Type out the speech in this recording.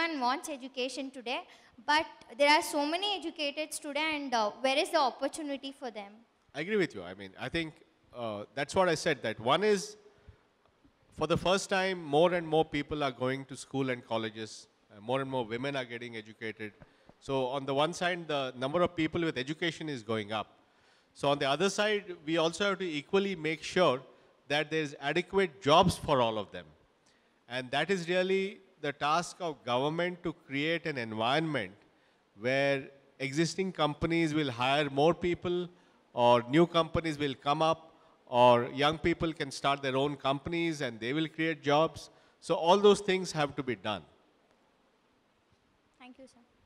everyone wants education today, but there are so many educated students and uh, where is the opportunity for them? I agree with you. I mean, I think uh, that's what I said, that one is, for the first time, more and more people are going to school and colleges. Uh, more and more women are getting educated. So on the one side, the number of people with education is going up. So on the other side, we also have to equally make sure that there's adequate jobs for all of them. And that is really the task of government to create an environment where existing companies will hire more people or new companies will come up or young people can start their own companies and they will create jobs. So all those things have to be done. Thank you, sir.